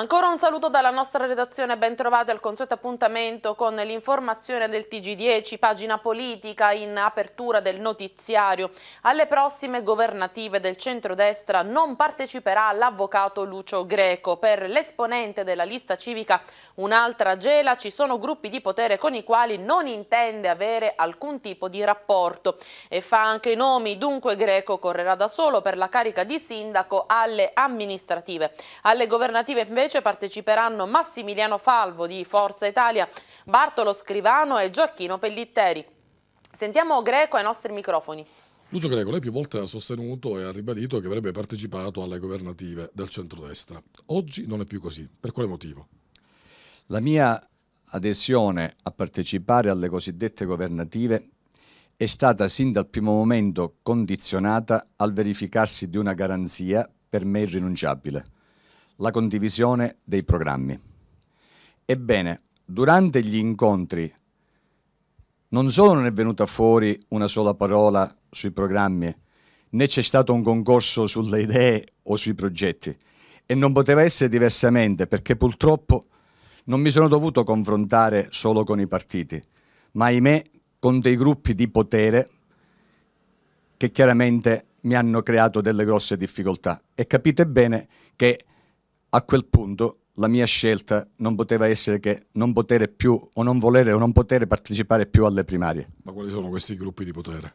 Ancora un saluto dalla nostra redazione, ben trovati al consueto appuntamento con l'informazione del TG10, pagina politica in apertura del notiziario. Alle prossime governative del centrodestra non parteciperà l'avvocato Lucio Greco. Per l'esponente della lista civica un'altra gela ci sono gruppi di potere con i quali non intende avere alcun tipo di rapporto e fa anche i nomi, dunque Greco correrà da solo per la carica di sindaco alle amministrative. Alle governative invece invece parteciperanno Massimiliano Falvo di Forza Italia, Bartolo Scrivano e Gioacchino Pellitteri. Sentiamo Greco ai nostri microfoni. Lucio Greco, lei più volte ha sostenuto e ha ribadito che avrebbe partecipato alle governative del centrodestra. Oggi non è più così. Per quale motivo? La mia adesione a partecipare alle cosiddette governative è stata sin dal primo momento condizionata al verificarsi di una garanzia per me irrinunciabile, la condivisione dei programmi. Ebbene, durante gli incontri non solo non è venuta fuori una sola parola sui programmi, né c'è stato un concorso sulle idee o sui progetti. E non poteva essere diversamente perché purtroppo non mi sono dovuto confrontare solo con i partiti, ma ahimè con dei gruppi di potere che chiaramente mi hanno creato delle grosse difficoltà. E capite bene che a quel punto la mia scelta non poteva essere che non potere più o non volere o non potere partecipare più alle primarie. Ma quali sono questi gruppi di potere?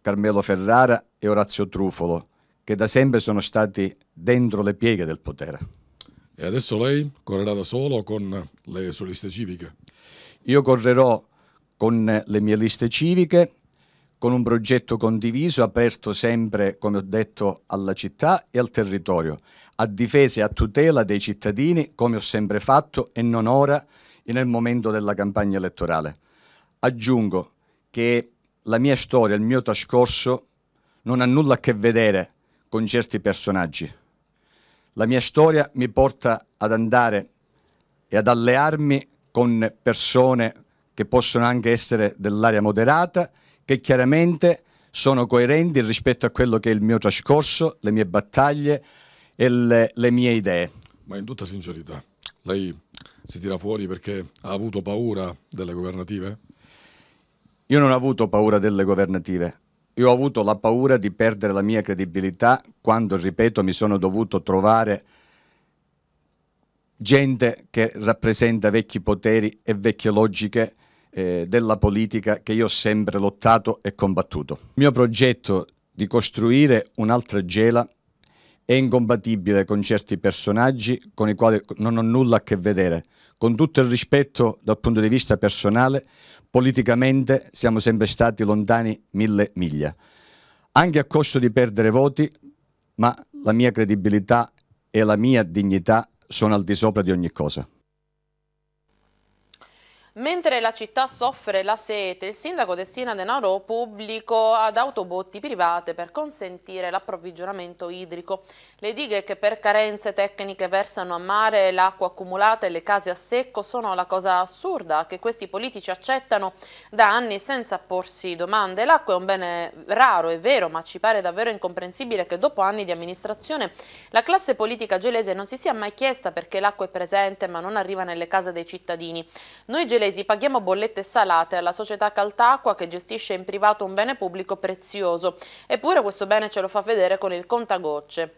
Carmelo Ferrara e Orazio Trufolo, che da sempre sono stati dentro le pieghe del potere. E adesso lei correrà da solo con le sue liste civiche? Io correrò con le mie liste civiche con un progetto condiviso aperto sempre, come ho detto, alla città e al territorio, a difesa e a tutela dei cittadini, come ho sempre fatto e non ora e nel momento della campagna elettorale. Aggiungo che la mia storia, il mio trascorso non ha nulla a che vedere con certi personaggi. La mia storia mi porta ad andare e ad allearmi con persone che possono anche essere dell'area moderata che chiaramente sono coerenti rispetto a quello che è il mio trascorso, le mie battaglie e le, le mie idee. Ma in tutta sincerità, lei si tira fuori perché ha avuto paura delle governative? Io non ho avuto paura delle governative, io ho avuto la paura di perdere la mia credibilità quando, ripeto, mi sono dovuto trovare gente che rappresenta vecchi poteri e vecchie logiche eh, della politica che io ho sempre lottato e combattuto. Il mio progetto di costruire un'altra gela è incompatibile con certi personaggi con i quali non ho nulla a che vedere. Con tutto il rispetto dal punto di vista personale, politicamente siamo sempre stati lontani mille miglia, anche a costo di perdere voti, ma la mia credibilità e la mia dignità sono al di sopra di ogni cosa. Mentre la città soffre la sete, il sindaco destina denaro pubblico ad autobotti private per consentire l'approvvigionamento idrico. Le dighe che per carenze tecniche versano a mare l'acqua accumulata e le case a secco sono la cosa assurda che questi politici accettano da anni senza porsi domande. L'acqua è un bene raro, è vero, ma ci pare davvero incomprensibile che dopo anni di amministrazione la classe politica gelese non si sia mai chiesta perché l'acqua è presente ma non arriva nelle case dei cittadini. Noi pugliesi paghiamo bollette salate alla società Caltacqua che gestisce in privato un bene pubblico prezioso. Eppure questo bene ce lo fa vedere con il contagocce.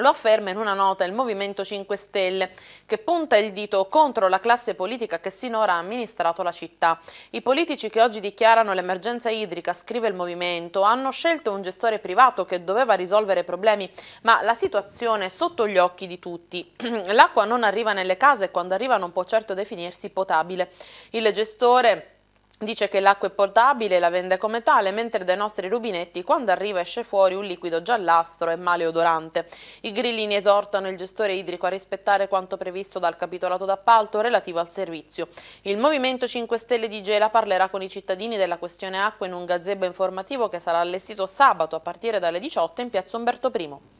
Lo afferma in una nota il Movimento 5 Stelle, che punta il dito contro la classe politica che sinora ha amministrato la città. I politici che oggi dichiarano l'emergenza idrica, scrive il Movimento, hanno scelto un gestore privato che doveva risolvere i problemi, ma la situazione è sotto gli occhi di tutti. L'acqua non arriva nelle case e quando arriva non può certo definirsi potabile. Il gestore Dice che l'acqua è portabile e la vende come tale, mentre dai nostri rubinetti quando arriva esce fuori un liquido giallastro e maleodorante. I grillini esortano il gestore idrico a rispettare quanto previsto dal capitolato d'appalto relativo al servizio. Il Movimento 5 Stelle di Gela parlerà con i cittadini della questione acqua in un gazebo informativo che sarà allestito sabato a partire dalle 18 in piazza Umberto I.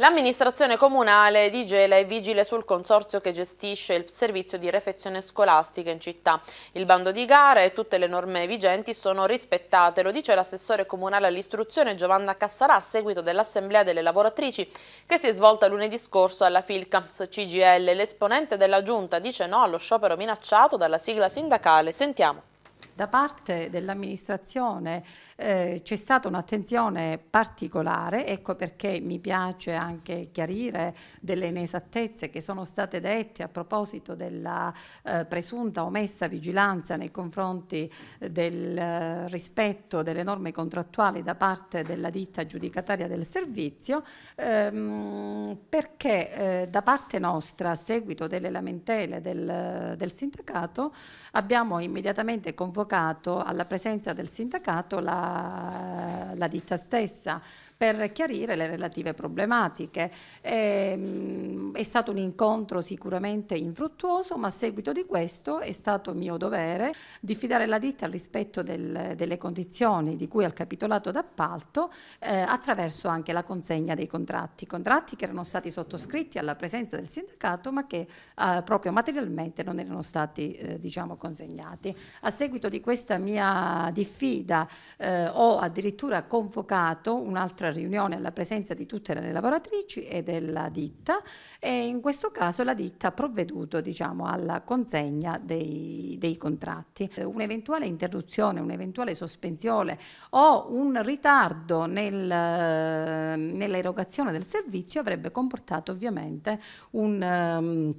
L'amministrazione comunale di Gela è vigile sul consorzio che gestisce il servizio di refezione scolastica in città. Il bando di gara e tutte le norme vigenti sono rispettate, lo dice l'assessore comunale all'istruzione Giovanna Cassarà a seguito dell'assemblea delle lavoratrici che si è svolta lunedì scorso alla Filcaps CGL. L'esponente della giunta dice no allo sciopero minacciato dalla sigla sindacale. Sentiamo da parte dell'amministrazione eh, c'è stata un'attenzione particolare, ecco perché mi piace anche chiarire delle inesattezze che sono state dette a proposito della eh, presunta omessa vigilanza nei confronti eh, del eh, rispetto delle norme contrattuali da parte della ditta giudicataria del servizio, ehm, perché eh, da parte nostra, a seguito delle lamentele del, del sindacato, abbiamo immediatamente convocato convocato alla presenza del sindacato la, la ditta stessa per chiarire le relative problematiche. E, ehm, è stato un incontro sicuramente infruttuoso, ma a seguito di questo è stato mio dovere diffidare la ditta al rispetto del, delle condizioni di cui al capitolato d'appalto eh, attraverso anche la consegna dei contratti, contratti che erano stati sottoscritti alla presenza del sindacato ma che eh, proprio materialmente non erano stati eh, diciamo consegnati. A seguito di questa mia diffida eh, ho addirittura convocato un'altra un'altra riunione alla presenza di tutte le lavoratrici e della ditta e in questo caso la ditta ha provveduto diciamo, alla consegna dei, dei contratti. Eh, un'eventuale interruzione, un'eventuale sospensione o un ritardo nel, eh, nell'erogazione del servizio avrebbe comportato ovviamente un... Um,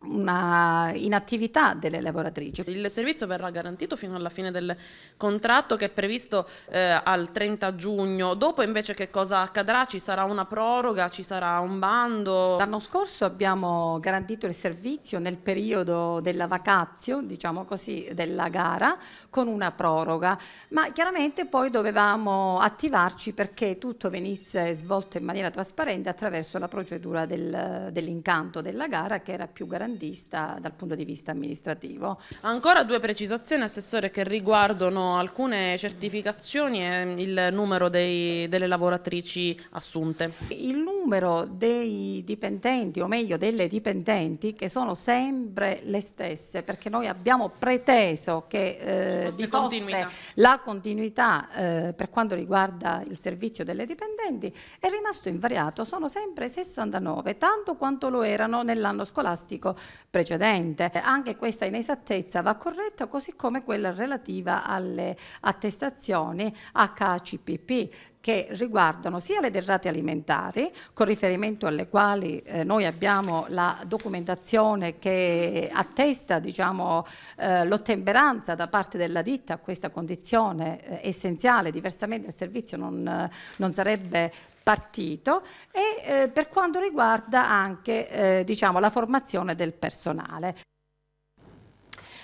una inattività delle lavoratrici. Il servizio verrà garantito fino alla fine del contratto che è previsto eh, al 30 giugno, dopo invece che cosa accadrà? Ci sarà una proroga, ci sarà un bando? L'anno scorso abbiamo garantito il servizio nel periodo della vacazio, diciamo così, della gara con una proroga, ma chiaramente poi dovevamo attivarci perché tutto venisse svolto in maniera trasparente attraverso la procedura del, dell'incanto della gara che era più garantita propagandista dal punto di vista amministrativo. Ancora due precisazioni, Assessore, che riguardano alcune certificazioni e il numero dei, delle lavoratrici assunte. Il numero dei dipendenti, o meglio delle dipendenti, che sono sempre le stesse, perché noi abbiamo preteso che eh, fosse continuità. la continuità eh, per quanto riguarda il servizio delle dipendenti, è rimasto invariato, sono sempre 69, tanto quanto lo erano nell'anno scolastico precedente. Anche questa inesattezza va corretta così come quella relativa alle attestazioni HACPP che riguardano sia le derrate alimentari, con riferimento alle quali eh, noi abbiamo la documentazione che attesta diciamo, eh, l'ottemperanza da parte della ditta a questa condizione eh, essenziale, diversamente il servizio non, eh, non sarebbe partito e eh, per quanto riguarda anche eh, diciamo, la formazione del personale.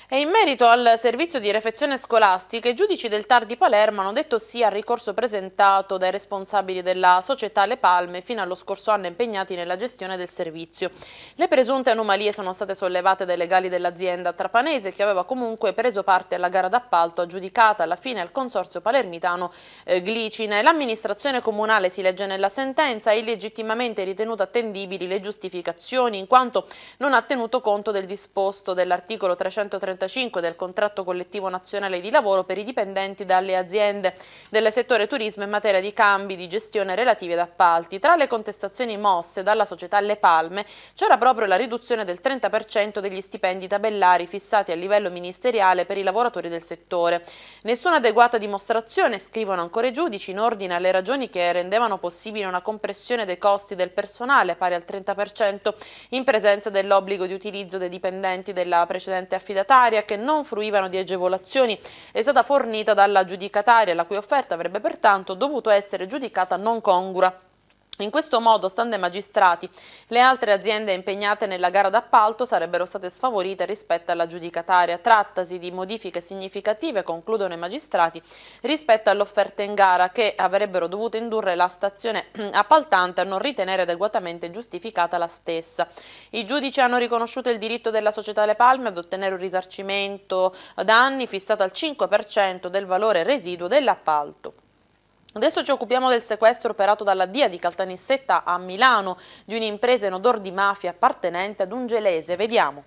E in merito al servizio di refezione scolastica, i giudici del TAR di Palermo hanno detto sì al ricorso presentato dai responsabili della società Le Palme fino allo scorso anno impegnati nella gestione del servizio. Le presunte anomalie sono state sollevate dai legali dell'azienda trapanese che aveva comunque preso parte alla gara d'appalto aggiudicata alla fine al consorzio palermitano eh, Glicine. L'amministrazione comunale, si legge nella sentenza, ha illegittimamente ritenuto attendibili le giustificazioni in quanto non ha tenuto conto del disposto dell'articolo 330 35 del contratto collettivo nazionale di lavoro per i dipendenti dalle aziende del settore turismo in materia di cambi di gestione relativi ad appalti. Tra le contestazioni mosse dalla società Le Palme c'era proprio la riduzione del 30% degli stipendi tabellari fissati a livello ministeriale per i lavoratori del settore. Nessuna adeguata dimostrazione, scrivono ancora i giudici, in ordine alle ragioni che rendevano possibile una compressione dei costi del personale pari al 30% in presenza dell'obbligo di utilizzo dei dipendenti della precedente affidataria finanziaria che non fruivano di agevolazioni è stata fornita dalla giudicataria, la cui offerta avrebbe pertanto dovuto essere giudicata non congrua in questo modo, stando ai magistrati, le altre aziende impegnate nella gara d'appalto sarebbero state sfavorite rispetto alla giudicataria. Trattasi di modifiche significative, concludono i magistrati, rispetto all'offerta in gara che avrebbero dovuto indurre la stazione appaltante a non ritenere adeguatamente giustificata la stessa. I giudici hanno riconosciuto il diritto della società Le Palme ad ottenere un risarcimento danni fissato al 5% del valore residuo dell'appalto. Adesso ci occupiamo del sequestro operato dalla DIA di Caltanissetta a Milano di un'impresa in odor di mafia appartenente ad un gelese. Vediamo.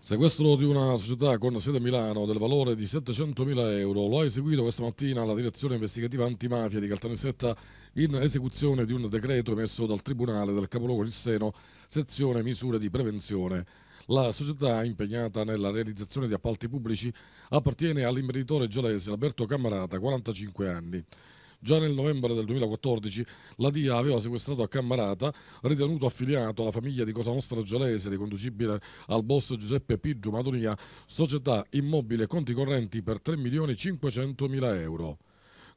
Sequestro di una società con sede a Milano del valore di 700.000 euro lo ha eseguito questa mattina la direzione investigativa antimafia di Caltanissetta in esecuzione di un decreto emesso dal Tribunale del Capoluogo Seno, sezione misure di prevenzione. La società impegnata nella realizzazione di appalti pubblici appartiene all'imprenditore gelese Alberto Cammarata, 45 anni. Già nel novembre del 2014 la DIA aveva sequestrato a Cammarata, ritenuto affiliato alla famiglia di Cosa Nostra Gelese, riconducibile al boss Giuseppe Piggio Madonia, società immobile e conti correnti per 3 milioni 500 mila euro.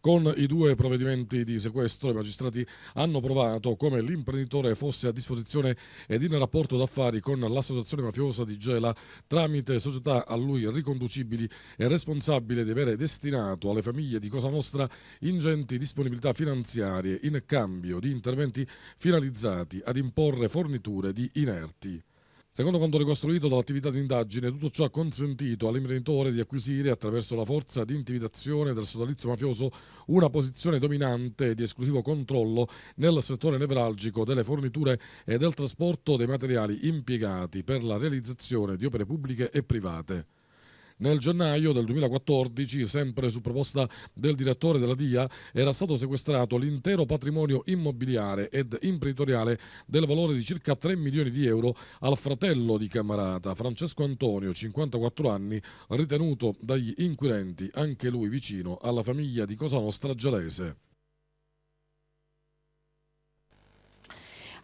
Con i due provvedimenti di sequestro i magistrati hanno provato come l'imprenditore fosse a disposizione ed in rapporto d'affari con l'associazione mafiosa di Gela tramite società a lui riconducibili e responsabile di avere destinato alle famiglie di Cosa Nostra ingenti disponibilità finanziarie in cambio di interventi finalizzati ad imporre forniture di inerti. Secondo quanto ricostruito dall'attività di indagine, tutto ciò ha consentito all'imprenditore di acquisire, attraverso la forza di intimidazione del sodalizio mafioso, una posizione dominante di esclusivo controllo nel settore nevralgico delle forniture e del trasporto dei materiali impiegati per la realizzazione di opere pubbliche e private. Nel gennaio del 2014, sempre su proposta del direttore della DIA, era stato sequestrato l'intero patrimonio immobiliare ed imprenditoriale del valore di circa 3 milioni di euro al fratello di Camarata, Francesco Antonio, 54 anni, ritenuto dagli inquirenti anche lui vicino alla famiglia di Cosa Nostra Gelese.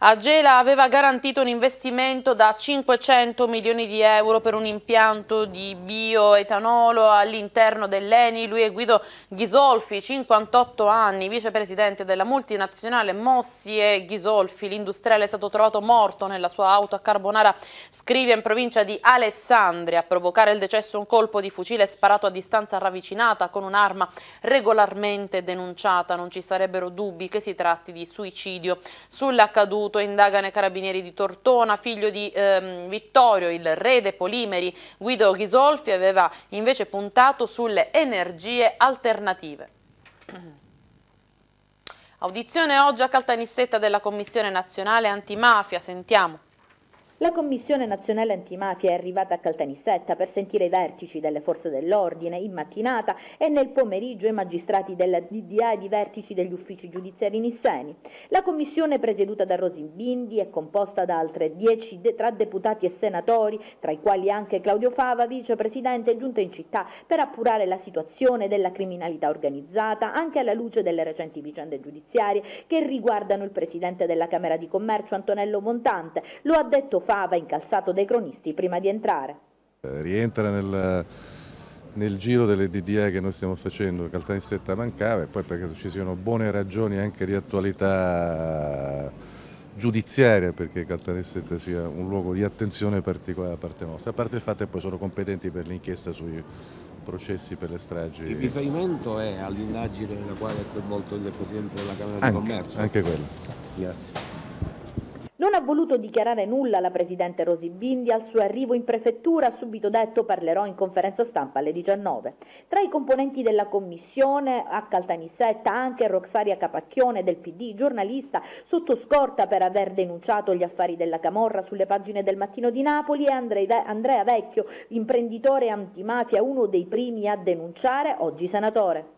Agela aveva garantito un investimento da 500 milioni di euro per un impianto di bioetanolo all'interno dell'ENI. Lui è Guido Ghisolfi, 58 anni, vicepresidente della multinazionale Mossi e Ghisolfi. L'industriale è stato trovato morto nella sua auto a Carbonara, scrivia in provincia di Alessandria. A provocare il decesso un colpo di fucile sparato a distanza ravvicinata con un'arma regolarmente denunciata. Non ci sarebbero dubbi che si tratti di suicidio. Sull'accaduto deceduto, indagano i carabinieri di Tortona, figlio di ehm, Vittorio, il re dei polimeri, Guido Ghisolfi aveva invece puntato sulle energie alternative. Audizione oggi a Caltanissetta della Commissione Nazionale Antimafia, sentiamo. La Commissione nazionale antimafia è arrivata a Caltanissetta per sentire i vertici delle forze dell'ordine in mattinata e nel pomeriggio i magistrati della DDA e i vertici degli uffici giudiziari nisseni. La commissione presieduta da Rosin Bindi è composta da altre dieci de tra deputati e senatori, tra i quali anche Claudio Fava, vicepresidente, giunta in città per appurare la situazione della criminalità organizzata anche alla luce delle recenti vicende giudiziarie che riguardano il presidente della Camera di Commercio Antonello Montante. Lo ha detto fava incalzato dai cronisti prima di entrare. Eh, rientra nel, nel giro delle DDA che noi stiamo facendo, Caltanissetta mancava e poi perché ci siano buone ragioni anche di attualità giudiziaria perché Caltanissetta sia un luogo di attenzione particolare da parte nostra, a parte il fatto che poi sono competenti per l'inchiesta sui processi per le stragi. Il riferimento è all'indagine nella quale è coinvolto il Presidente della Camera anche, di Commercio? Anche quello. Grazie ha voluto dichiarare nulla la presidente Rosi Bindi al suo arrivo in prefettura, ha subito detto parlerò in conferenza stampa alle 19. Tra i componenti della commissione a Caltanissetta anche Roxaria Capacchione del PD, giornalista sotto scorta per aver denunciato gli affari della Camorra sulle pagine del Mattino di Napoli e Andrea Vecchio, imprenditore antimafia, uno dei primi a denunciare, oggi senatore.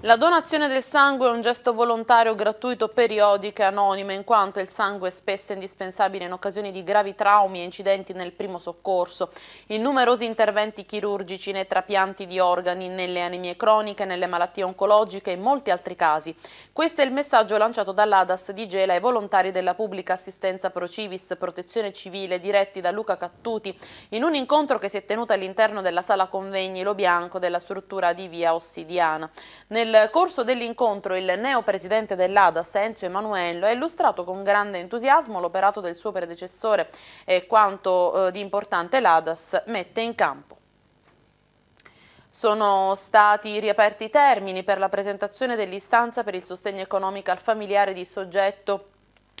La donazione del sangue è un gesto volontario, gratuito, periodico e anonimo, in quanto il sangue è spesso indispensabile in occasione di gravi traumi e incidenti nel primo soccorso, in numerosi interventi chirurgici, nei trapianti di organi, nelle anemie croniche, nelle malattie oncologiche e in molti altri casi. Questo è il messaggio lanciato dall'ADAS di Gela ai volontari della pubblica assistenza Procivis Protezione Civile diretti da Luca Cattuti in un incontro che si è tenuto all'interno della sala convegni Lo Bianco della struttura di via Ossidiana. Nel nel corso dell'incontro il neo presidente dell'ADA, Senzio Emanuello, ha illustrato con grande entusiasmo l'operato del suo predecessore e quanto eh, di importante l'ADAS mette in campo. Sono stati riaperti i termini per la presentazione dell'istanza per il sostegno economico al familiare di soggetto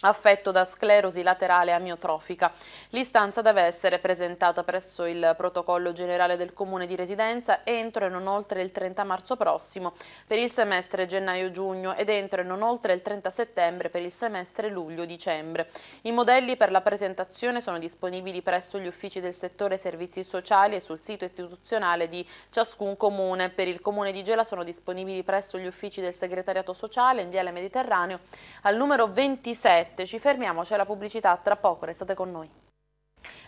affetto da sclerosi laterale amiotrofica. L'istanza deve essere presentata presso il protocollo generale del Comune di residenza entro e non oltre il 30 marzo prossimo per il semestre gennaio-giugno ed entro e non oltre il 30 settembre per il semestre luglio-dicembre. I modelli per la presentazione sono disponibili presso gli uffici del settore servizi sociali e sul sito istituzionale di ciascun comune. Per il Comune di Gela sono disponibili presso gli uffici del segretariato sociale in Viale Mediterraneo al numero 27 7. Ci fermiamo, c'è la pubblicità, tra poco restate con noi.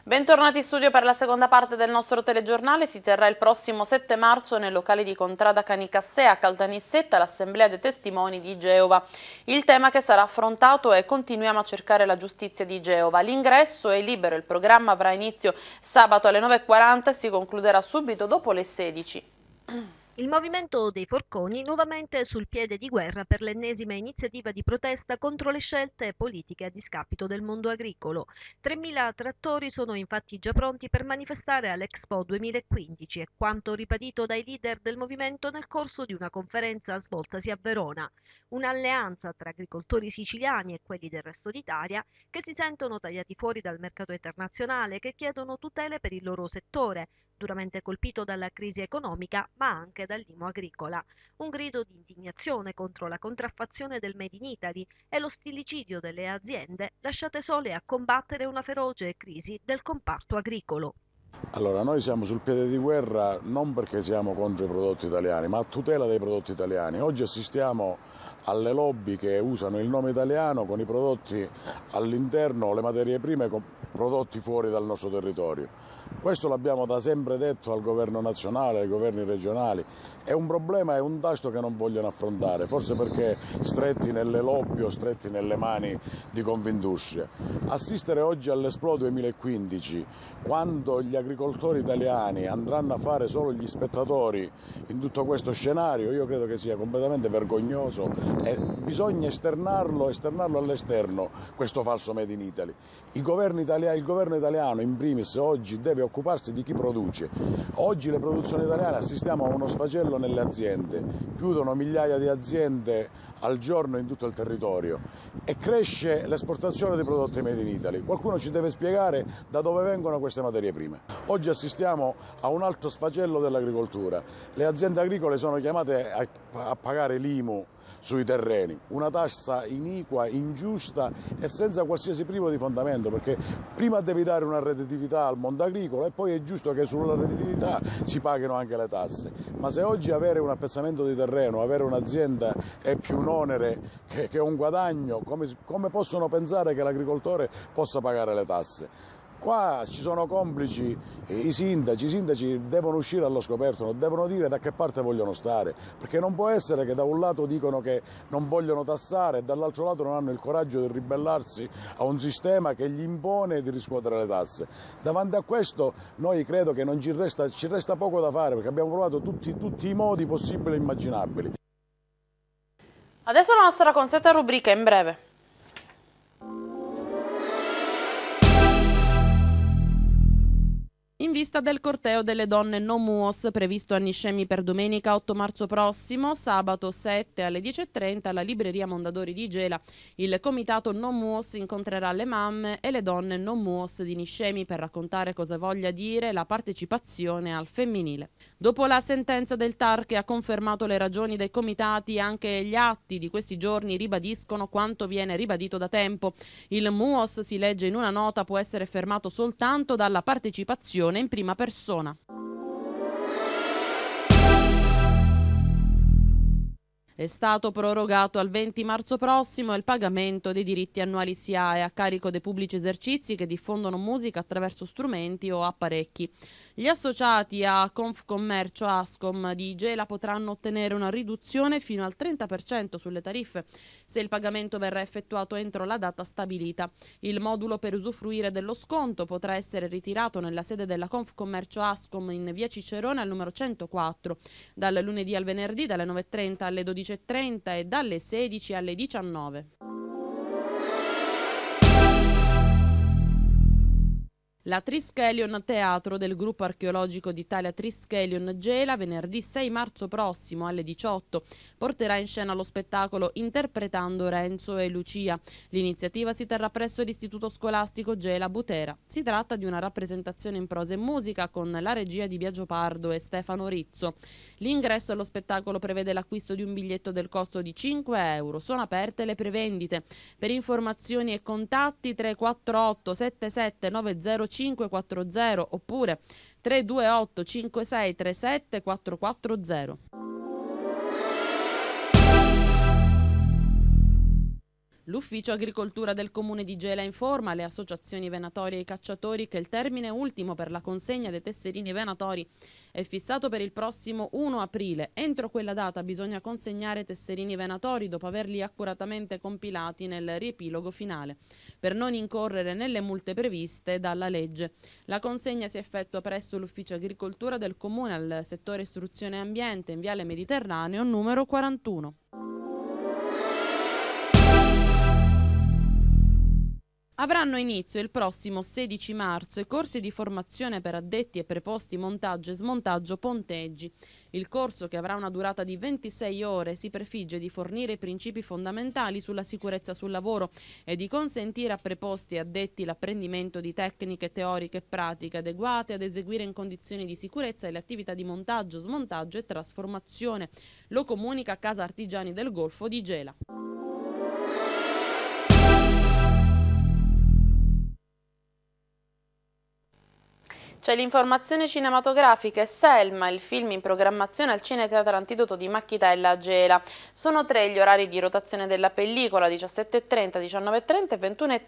Bentornati in studio per la seconda parte del nostro telegiornale. Si terrà il prossimo 7 marzo nel locale di Contrada Canicassea a Caltanissetta l'Assemblea dei Testimoni di Geova. Il tema che sarà affrontato è Continuiamo a cercare la giustizia di Geova. L'ingresso è libero, il programma avrà inizio sabato alle 9.40 e si concluderà subito dopo le 16.00. Il movimento dei forconi nuovamente sul piede di guerra per l'ennesima iniziativa di protesta contro le scelte politiche a discapito del mondo agricolo. 3.000 trattori sono infatti già pronti per manifestare all'Expo 2015 e quanto ribadito dai leader del movimento nel corso di una conferenza svoltasi a Verona. Un'alleanza tra agricoltori siciliani e quelli del resto d'Italia che si sentono tagliati fuori dal mercato internazionale, che chiedono tutele per il loro settore, duramente colpito dalla crisi economica ma anche dall'imo agricola. Un grido di indignazione contro la contraffazione del Made in Italy e lo stilicidio delle aziende lasciate sole a combattere una feroce crisi del comparto agricolo. Allora, noi siamo sul piede di guerra non perché siamo contro i prodotti italiani, ma a tutela dei prodotti italiani. Oggi assistiamo alle lobby che usano il nome italiano con i prodotti all'interno, le materie prime prodotti fuori dal nostro territorio. Questo l'abbiamo da sempre detto al governo nazionale, ai governi regionali. È un problema, è un tasto che non vogliono affrontare, forse perché stretti nelle lobby o stretti nelle mani di Convindustria. Assistere oggi all'Esplo 2015, quando gli agricoltori italiani andranno a fare solo gli spettatori in tutto questo scenario, io credo che sia completamente vergognoso e bisogna esternarlo, esternarlo all'esterno questo falso Made in Italy. il governo italiano in primis oggi deve deve occuparsi di chi produce. Oggi le produzioni italiane assistiamo a uno sfacello nelle aziende, chiudono migliaia di aziende al giorno in tutto il territorio e cresce l'esportazione di prodotti made in Italy. Qualcuno ci deve spiegare da dove vengono queste materie prime. Oggi assistiamo a un altro sfacello dell'agricoltura. Le aziende agricole sono chiamate a, pagare l'IMU sui terreni. Una tassa iniqua, ingiusta e senza qualsiasi privo di fondamento, perché prima devi dare una redditività al mondo agricolo e poi è giusto che sulla redditività si paghino anche le tasse. Ma se oggi avere un appezzamento di terreno, avere un'azienda è più un onere che, un guadagno, come possono pensare che l'agricoltore possa pagare le tasse? Qua ci sono complici i sindaci, i sindaci devono uscire allo scoperto, devono dire da che parte vogliono stare, perché non può essere che da un lato dicono che non vogliono tassare e dall'altro lato non hanno il coraggio di ribellarsi a un sistema che gli impone di riscuotere le tasse. Davanti a questo noi credo che ci resta, ci resta, poco da fare perché abbiamo provato tutti, tutti i modi possibili e immaginabili. Adesso la nostra consueta rubrica in breve. In vista del corteo delle donne No Muos previsto a Niscemi per domenica 8 marzo prossimo, sabato 7 alle 10.30 alla libreria Mondadori di Gela, il comitato No Muos incontrerà le mamme e le donne No Muos di Niscemi per raccontare cosa voglia dire la partecipazione al femminile. Dopo la sentenza del TAR che ha confermato le ragioni dei comitati, anche gli atti di questi giorni ribadiscono quanto viene ribadito da tempo. Il Muos, si legge in una nota, può essere fermato soltanto dalla partecipazione narrazione in prima persona. È stato prorogato al 20 marzo prossimo il pagamento dei diritti annuali SIAE a carico dei pubblici esercizi che diffondono musica attraverso strumenti o apparecchi. Gli associati a Confcommercio Ascom di Gela potranno ottenere una riduzione fino al 30% sulle tariffe se il pagamento verrà effettuato entro la data stabilita. Il modulo per usufruire dello sconto potrà essere ritirato nella sede della Confcommercio Ascom in via Cicerone al numero 104 dal lunedì al venerdì dalle 9.30 alle 12.30 e dalle 16 alle 19. La Triskelion Teatro del gruppo archeologico d'Italia Triskelion Gela venerdì 6 marzo prossimo alle 18 porterà in scena lo spettacolo Interpretando Renzo e Lucia. L'iniziativa si terrà presso l'istituto scolastico Gela Butera. Si tratta di una rappresentazione in prosa e musica con la regia di Biagio Pardo e Stefano Rizzo. L'ingresso allo spettacolo prevede l'acquisto di un biglietto del costo di 5 euro. Sono aperte le prevendite. Per informazioni e contatti 348 77 90540 oppure 328 5637 440. L'ufficio agricoltura del comune di Gela informa le associazioni venatorie e i cacciatori che il termine ultimo per la consegna dei tesserini venatori è fissato per il prossimo 1 aprile. Entro quella data bisogna consegnare tesserini venatori dopo averli accuratamente compilati nel riepilogo finale, per non incorrere nelle multe previste dalla legge. La consegna si effettua presso l'ufficio agricoltura del comune al settore istruzione e ambiente in Viale Mediterraneo numero 41. Avranno inizio il prossimo 16 marzo i corsi di formazione per addetti e preposti montaggio e smontaggio ponteggi. Il corso, che avrà una durata di 26 ore, si prefigge di fornire i principi fondamentali sulla sicurezza sul lavoro e di consentire a preposti e addetti l'apprendimento di tecniche teoriche e pratiche adeguate ad eseguire in condizioni di sicurezza le attività di montaggio, smontaggio e trasformazione. Lo comunica Casa Artigiani del Golfo di Gela. C'è l'informazione cinematografica e Selma, il film in programmazione al Cine Teatro Antidoto di Macchitella a Gela. Sono tre gli orari di rotazione della pellicola, 17.30, 19.30 e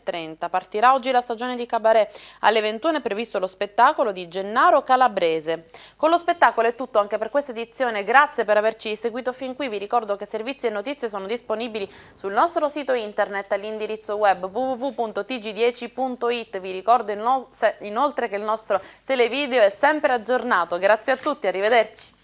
21.30. Partirà oggi la stagione di Cabaret. Alle 21 è previsto lo spettacolo di Gennaro Calabrese. Con lo spettacolo è tutto anche per questa edizione. Grazie per averci seguito fin qui. Vi ricordo che servizi e notizie sono disponibili sul nostro sito internet all'indirizzo web www.tg10.it. Vi ricordo inoltre che il nostro Televideo è sempre aggiornato. Grazie a tutti, arrivederci.